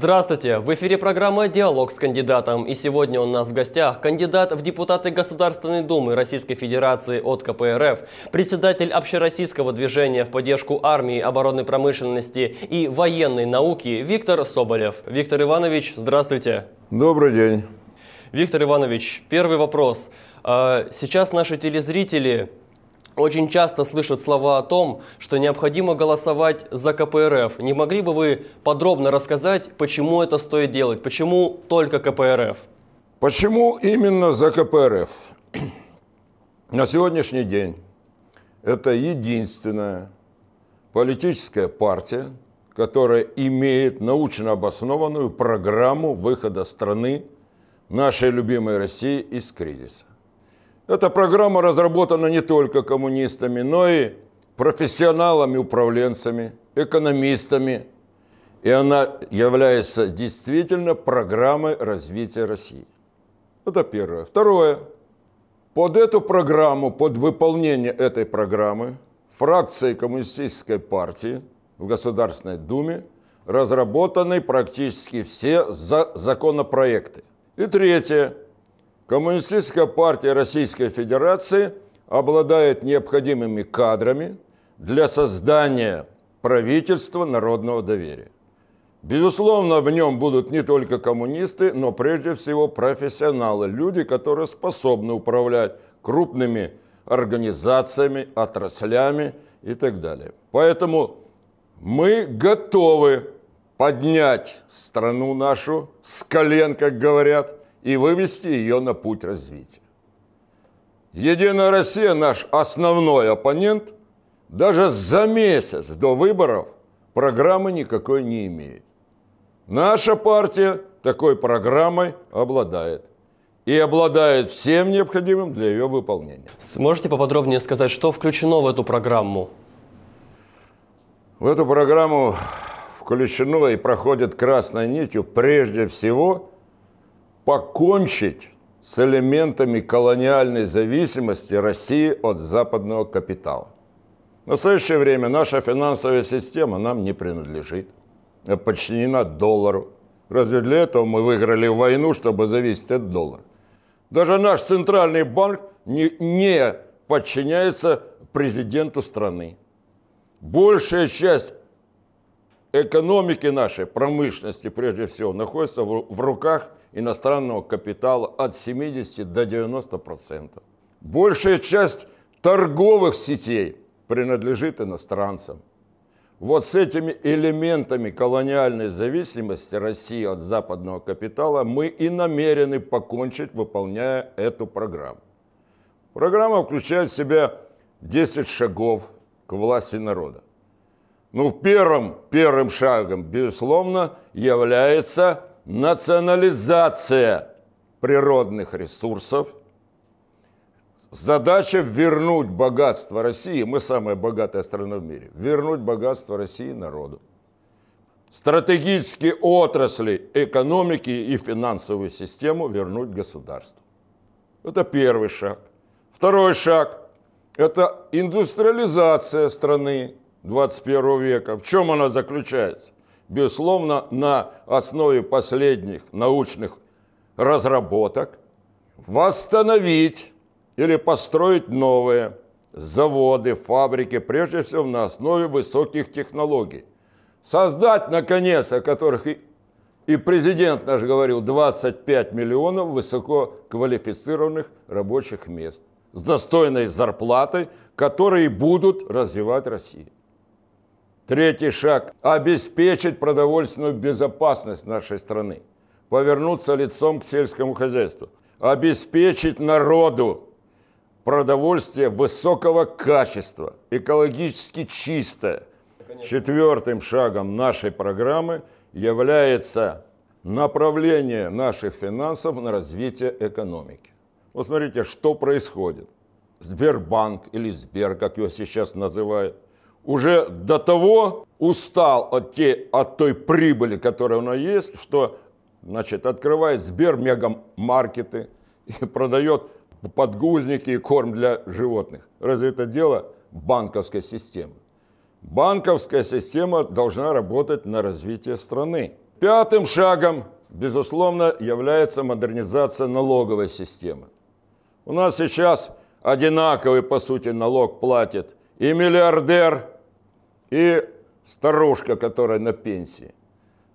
Здравствуйте! В эфире программа «Диалог с кандидатом». И сегодня у нас в гостях кандидат в депутаты Государственной Думы Российской Федерации от КПРФ, председатель общероссийского движения в поддержку армии, оборонной промышленности и военной науки Виктор Соболев. Виктор Иванович, здравствуйте! Добрый день! Виктор Иванович, первый вопрос. А, сейчас наши телезрители очень часто слышат слова о том, что необходимо голосовать за КПРФ. Не могли бы вы подробно рассказать, почему это стоит делать? Почему только КПРФ? Почему именно за КПРФ? На сегодняшний день это единственная политическая партия, которая имеет научно обоснованную программу выхода страны нашей любимой России из кризиса. Эта программа разработана не только коммунистами, но и профессионалами-управленцами, экономистами. И она является действительно программой развития России. Это первое. Второе. Под эту программу, под выполнение этой программы фракции Коммунистической партии в Государственной Думе разработаны практически все за законопроекты. И третье. Коммунистическая партия Российской Федерации обладает необходимыми кадрами для создания правительства народного доверия. Безусловно, в нем будут не только коммунисты, но прежде всего профессионалы, люди, которые способны управлять крупными организациями, отраслями и так далее. Поэтому мы готовы поднять страну нашу с колен, как говорят, и вывести ее на путь развития. Единая Россия, наш основной оппонент, даже за месяц до выборов программы никакой не имеет. Наша партия такой программой обладает и обладает всем необходимым для ее выполнения. Сможете поподробнее сказать, что включено в эту программу? В эту программу включено и проходит красной нитью прежде всего покончить с элементами колониальной зависимости России от западного капитала. В настоящее время наша финансовая система нам не принадлежит, а подчинена доллару. Разве для этого мы выиграли войну, чтобы зависеть от доллара? Даже наш центральный банк не, не подчиняется президенту страны. Большая часть экономики нашей, промышленности прежде всего, находится в, в руках иностранного капитала от 70 до 90%. процентов. Большая часть торговых сетей принадлежит иностранцам. Вот с этими элементами колониальной зависимости России от западного капитала мы и намерены покончить, выполняя эту программу. Программа включает в себя 10 шагов к власти народа. Ну, первым, первым шагом, безусловно, является национализация природных ресурсов, задача вернуть богатство России, мы самая богатая страна в мире, вернуть богатство России народу. Стратегические отрасли экономики и финансовую систему вернуть государству. Это первый шаг. Второй шаг – это индустриализация страны 21 века. В чем она заключается? безусловно, на основе последних научных разработок восстановить или построить новые заводы, фабрики, прежде всего на основе высоких технологий. Создать, наконец, о которых и, и президент наш говорил, 25 миллионов высококвалифицированных рабочих мест с достойной зарплатой, которые будут развивать Россию. Третий шаг – обеспечить продовольственную безопасность нашей страны. Повернуться лицом к сельскому хозяйству. Обеспечить народу продовольствие высокого качества, экологически чистое. Четвертым шагом нашей программы является направление наших финансов на развитие экономики. Вот смотрите, что происходит. Сбербанк или Сбер, как его сейчас называют – уже до того устал от, те, от той прибыли, которая у нас есть, что значит, открывает Сбер мегамаркеты и продает подгузники и корм для животных. Разве это дело банковской системы? Банковская система должна работать на развитие страны. Пятым шагом, безусловно, является модернизация налоговой системы. У нас сейчас одинаковый, по сути, налог платит и миллиардер, и старушка, которая на пенсии.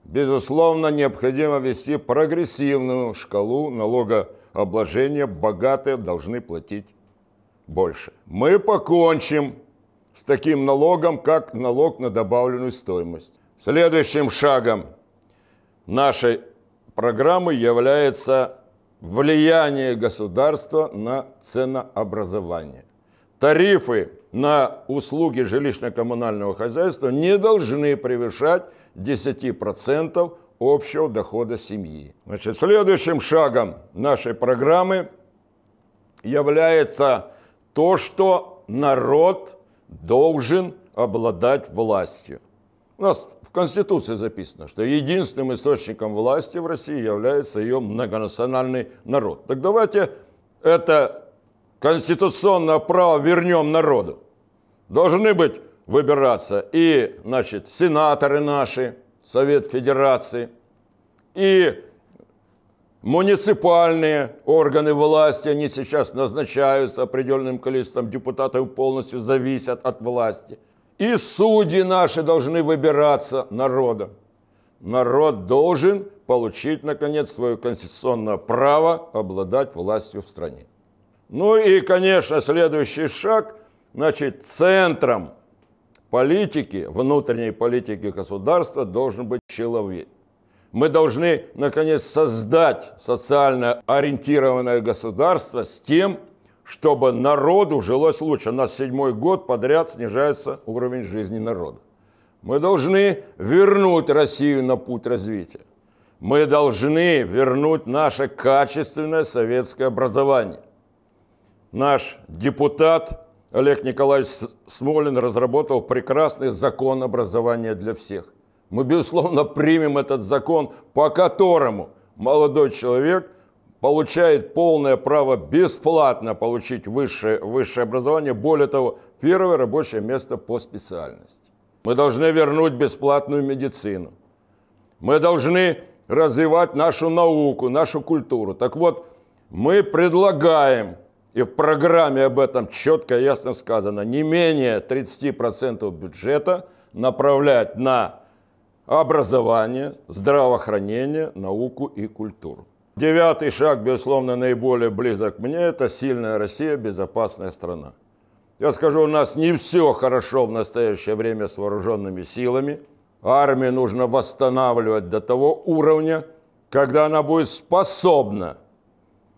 Безусловно, необходимо ввести прогрессивную шкалу налогообложения. Богатые должны платить больше. Мы покончим с таким налогом, как налог на добавленную стоимость. Следующим шагом нашей программы является влияние государства на ценообразование. Тарифы на услуги жилищно-коммунального хозяйства не должны превышать 10% общего дохода семьи. Значит, следующим шагом нашей программы является то, что народ должен обладать властью. У нас в Конституции записано, что единственным источником власти в России является ее многонациональный народ. Так давайте это конституционное право вернем народу. Должны быть выбираться и, значит, сенаторы наши, Совет Федерации, и муниципальные органы власти, они сейчас назначаются определенным количеством депутатов, полностью зависят от власти. И судьи наши должны выбираться народом. Народ должен получить, наконец, свое конституционное право обладать властью в стране. Ну и, конечно, следующий шаг, значит, центром политики, внутренней политики государства должен быть человек. Мы должны, наконец, создать социально ориентированное государство с тем, чтобы народу жилось лучше. У нас седьмой год подряд снижается уровень жизни народа. Мы должны вернуть Россию на путь развития. Мы должны вернуть наше качественное советское образование – наш депутат Олег Николаевич Смолин разработал прекрасный закон образования для всех. Мы, безусловно, примем этот закон, по которому молодой человек получает полное право бесплатно получить высшее, высшее образование, более того, первое рабочее место по специальности. Мы должны вернуть бесплатную медицину. Мы должны развивать нашу науку, нашу культуру. Так вот, мы предлагаем и в программе об этом четко и ясно сказано. Не менее 30% бюджета направлять на образование, здравоохранение, науку и культуру. Девятый шаг, безусловно, наиболее близок к мне – это сильная Россия, безопасная страна. Я скажу, у нас не все хорошо в настоящее время с вооруженными силами. Армию нужно восстанавливать до того уровня, когда она будет способна –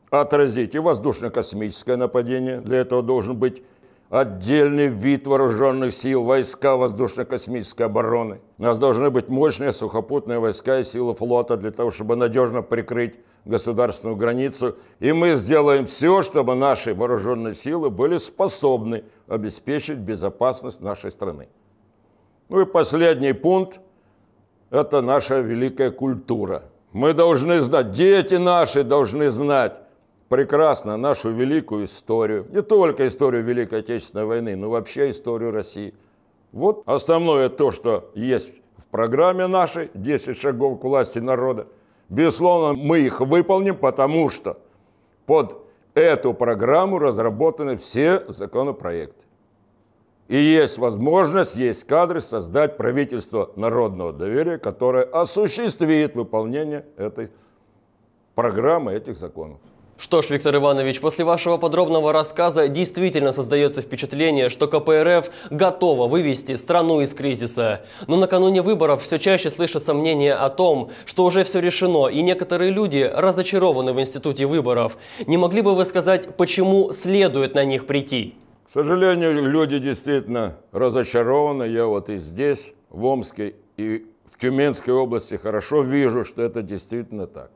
отразить и воздушно-космическое нападение. Для этого должен быть отдельный вид вооруженных сил, войска воздушно-космической обороны. У нас должны быть мощные сухопутные войска и силы флота для того, чтобы надежно прикрыть государственную границу. И мы сделаем все, чтобы наши вооруженные силы были способны обеспечить безопасность нашей страны. Ну и последний пункт – это наша великая культура. Мы должны знать, дети наши должны знать, прекрасно нашу великую историю, не только историю Великой Отечественной войны, но вообще историю России. Вот основное то, что есть в программе нашей «10 шагов к власти народа». Безусловно, мы их выполним, потому что под эту программу разработаны все законопроекты. И есть возможность, есть кадры создать правительство народного доверия, которое осуществит выполнение этой программы, этих законов. Что ж, Виктор Иванович, после вашего подробного рассказа действительно создается впечатление, что КПРФ готова вывести страну из кризиса. Но накануне выборов все чаще слышится мнение о том, что уже все решено, и некоторые люди разочарованы в институте выборов. Не могли бы вы сказать, почему следует на них прийти? К сожалению, люди действительно разочарованы. Я вот и здесь, в Омске, и в Тюменской области хорошо вижу, что это действительно так.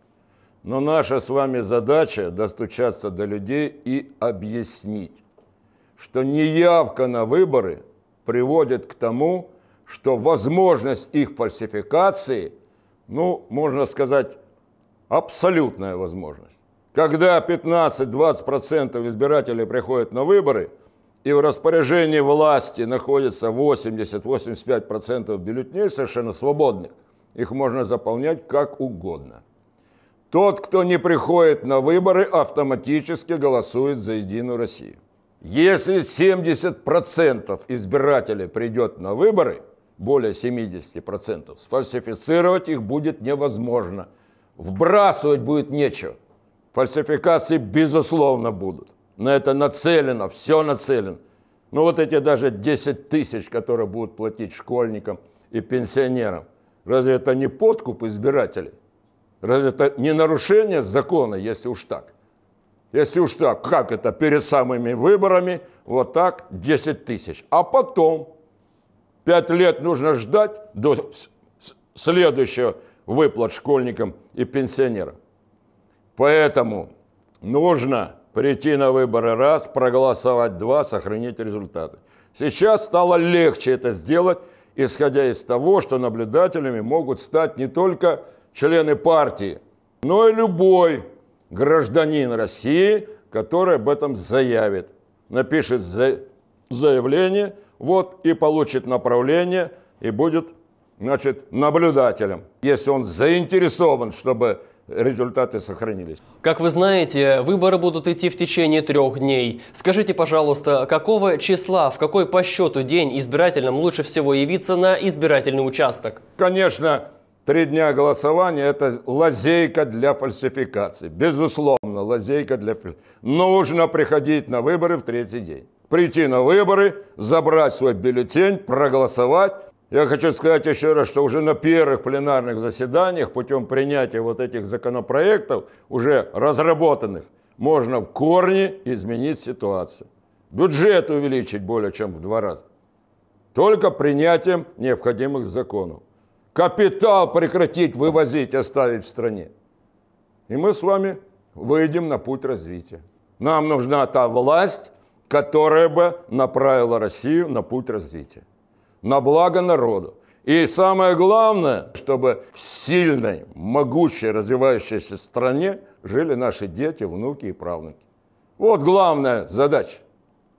Но наша с вами задача – достучаться до людей и объяснить, что неявка на выборы приводит к тому, что возможность их фальсификации, ну, можно сказать, абсолютная возможность. Когда 15-20% избирателей приходят на выборы, и в распоряжении власти находится 80-85% бюллетеней совершенно свободных, их можно заполнять как угодно – тот, кто не приходит на выборы, автоматически голосует за Единую Россию. Если 70% избирателей придет на выборы, более 70%, сфальсифицировать их будет невозможно. Вбрасывать будет нечего. Фальсификации, безусловно, будут. На это нацелено, все нацелено. Ну вот эти даже 10 тысяч, которые будут платить школьникам и пенсионерам, разве это не подкуп избирателей? Разве это не нарушение закона, если уж так? Если уж так, как это перед самыми выборами, вот так 10 тысяч. А потом 5 лет нужно ждать до следующего выплат школьникам и пенсионерам. Поэтому нужно прийти на выборы раз, проголосовать два, сохранить результаты. Сейчас стало легче это сделать, исходя из того, что наблюдателями могут стать не только члены партии, но и любой гражданин России, который об этом заявит. Напишет заявление, вот и получит направление и будет значит, наблюдателем, если он заинтересован, чтобы результаты сохранились. Как вы знаете, выборы будут идти в течение трех дней. Скажите, пожалуйста, какого числа, в какой по счету день избирателям лучше всего явиться на избирательный участок? Конечно, Три дня голосования – это лазейка для фальсификации. Безусловно, лазейка для Нужно приходить на выборы в третий день. Прийти на выборы, забрать свой бюллетень, проголосовать. Я хочу сказать еще раз, что уже на первых пленарных заседаниях путем принятия вот этих законопроектов, уже разработанных, можно в корне изменить ситуацию. Бюджет увеличить более чем в два раза. Только принятием необходимых законов. Капитал прекратить вывозить, оставить в стране. И мы с вами выйдем на путь развития. Нам нужна та власть, которая бы направила Россию на путь развития, на благо народу. И самое главное, чтобы в сильной, могучей, развивающейся стране жили наши дети, внуки и правнуки. Вот главная задача.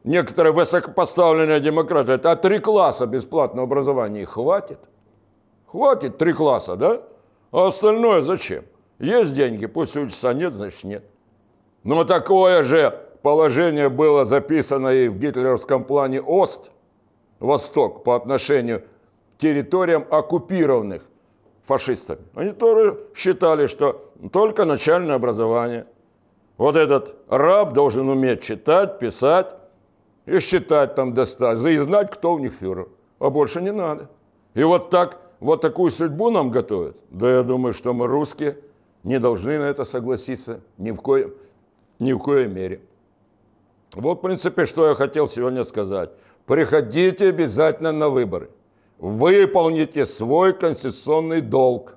Некоторые высокопоставленные демократы, а три класса бесплатного образования хватит. Хватит три класса, да? А остальное зачем? Есть деньги, пусть учатся, а нет, значит нет. Но ну, такое же положение было записано и в гитлеровском плане ОСТ, Восток, по отношению к территориям оккупированных фашистами. Они тоже считали, что только начальное образование. Вот этот раб должен уметь читать, писать и считать там до ста, и знать, кто у них фюрер. А больше не надо. И вот так вот такую судьбу нам готовят? Да я думаю, что мы русские не должны на это согласиться ни в коем, ни в коем мере. Вот, в принципе, что я хотел сегодня сказать. Приходите обязательно на выборы. Выполните свой конституционный долг.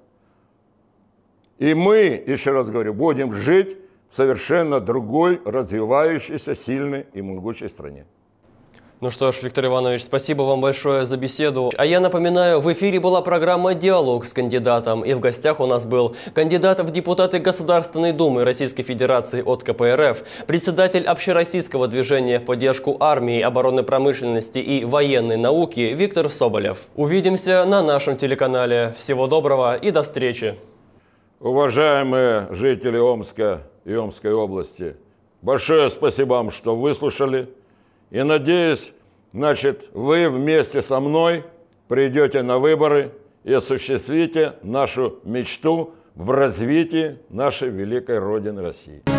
И мы, еще раз говорю, будем жить в совершенно другой, развивающейся, сильной и могучей стране. Ну что ж, Виктор Иванович, спасибо вам большое за беседу. А я напоминаю, в эфире была программа «Диалог с кандидатом». И в гостях у нас был кандидат в депутаты Государственной Думы Российской Федерации от КПРФ, председатель общероссийского движения в поддержку армии, оборонной промышленности и военной науки Виктор Соболев. Увидимся на нашем телеканале. Всего доброго и до встречи. Уважаемые жители Омска и Омской области, большое спасибо вам, что выслушали. И надеюсь, значит, вы вместе со мной придете на выборы и осуществите нашу мечту в развитии нашей великой Родины России.